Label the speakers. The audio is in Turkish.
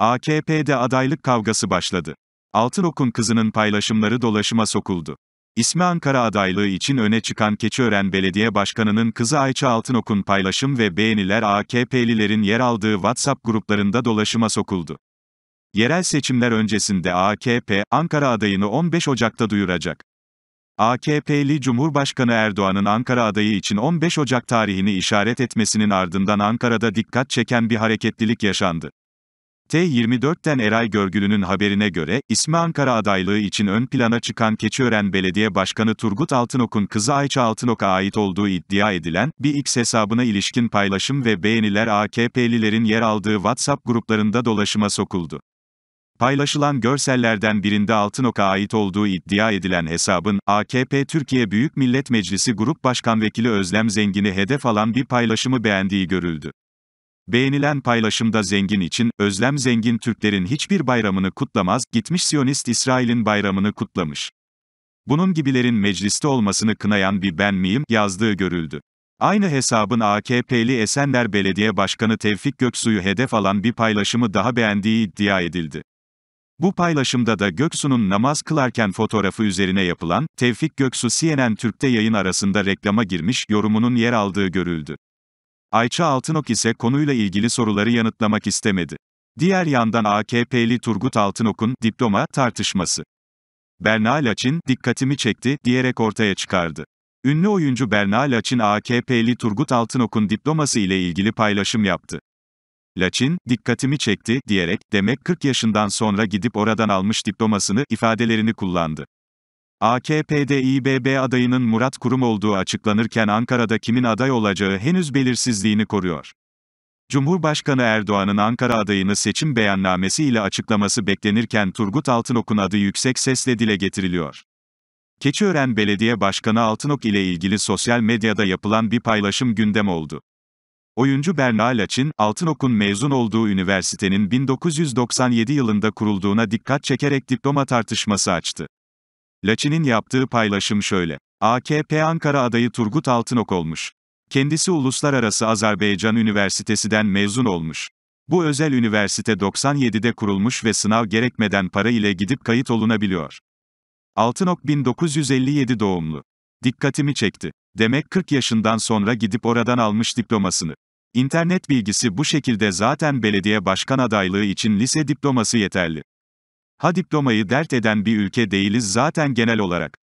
Speaker 1: AKP'de adaylık kavgası başladı. Altınok'un kızının paylaşımları dolaşıma sokuldu. İsmi Ankara adaylığı için öne çıkan Keçiören Belediye Başkanı'nın kızı Ayça Altınok'un paylaşım ve beğeniler AKP'lilerin yer aldığı WhatsApp gruplarında dolaşıma sokuldu. Yerel seçimler öncesinde AKP, Ankara adayını 15 Ocak'ta duyuracak. AKP'li Cumhurbaşkanı Erdoğan'ın Ankara adayı için 15 Ocak tarihini işaret etmesinin ardından Ankara'da dikkat çeken bir hareketlilik yaşandı. T24'ten Eray Görgülü'nün haberine göre, ismi Ankara adaylığı için ön plana çıkan Keçiören Belediye Başkanı Turgut Altınok'un kızı Ayça Altınok'a ait olduğu iddia edilen, bir X hesabına ilişkin paylaşım ve beğeniler AKP'lilerin yer aldığı WhatsApp gruplarında dolaşıma sokuldu. Paylaşılan görsellerden birinde Altınok'a ait olduğu iddia edilen hesabın, AKP Türkiye Büyük Millet Meclisi Grup Başkan Vekili Özlem Zengin'i hedef alan bir paylaşımı beğendiği görüldü. Beğenilen paylaşımda Zengin için, Özlem Zengin Türklerin hiçbir bayramını kutlamaz, gitmiş Siyonist İsrail'in bayramını kutlamış. Bunun gibilerin mecliste olmasını kınayan bir ben miyim, yazdığı görüldü. Aynı hesabın AKP'li Esenler Belediye Başkanı Tevfik Göksu'yu hedef alan bir paylaşımı daha beğendiği iddia edildi. Bu paylaşımda da Göksu'nun namaz kılarken fotoğrafı üzerine yapılan, Tevfik Göksu CNN Türk'te yayın arasında reklama girmiş yorumunun yer aldığı görüldü. Ayça Altınok ise konuyla ilgili soruları yanıtlamak istemedi. Diğer yandan AKP'li Turgut Altınok'un diploma tartışması. Berna Laçin, dikkatimi çekti, diyerek ortaya çıkardı. Ünlü oyuncu Berna Laçin AKP'li Turgut Altınok'un diploması ile ilgili paylaşım yaptı. Laçin, dikkatimi çekti, diyerek, demek 40 yaşından sonra gidip oradan almış diplomasını, ifadelerini kullandı. AKP'de İBB adayının Murat Kurum olduğu açıklanırken Ankara'da kimin aday olacağı henüz belirsizliğini koruyor. Cumhurbaşkanı Erdoğan'ın Ankara adayını seçim beyannamesi ile açıklaması beklenirken Turgut Altınok'un adı yüksek sesle dile getiriliyor. Keçiören Belediye Başkanı Altınok ile ilgili sosyal medyada yapılan bir paylaşım gündem oldu. Oyuncu Berna Laçin, Altınok'un mezun olduğu üniversitenin 1997 yılında kurulduğuna dikkat çekerek diploma tartışması açtı. Laçin'in yaptığı paylaşım şöyle. AKP Ankara adayı Turgut Altınok olmuş. Kendisi Uluslararası Azerbaycan Üniversitesi'den mezun olmuş. Bu özel üniversite 97'de kurulmuş ve sınav gerekmeden para ile gidip kayıt olunabiliyor. Altınok 1957 doğumlu. Dikkatimi çekti. Demek 40 yaşından sonra gidip oradan almış diplomasını. İnternet bilgisi bu şekilde zaten belediye başkan adaylığı için lise diploması yeterli. Ha diplomayı dert eden bir ülke değiliz zaten genel olarak.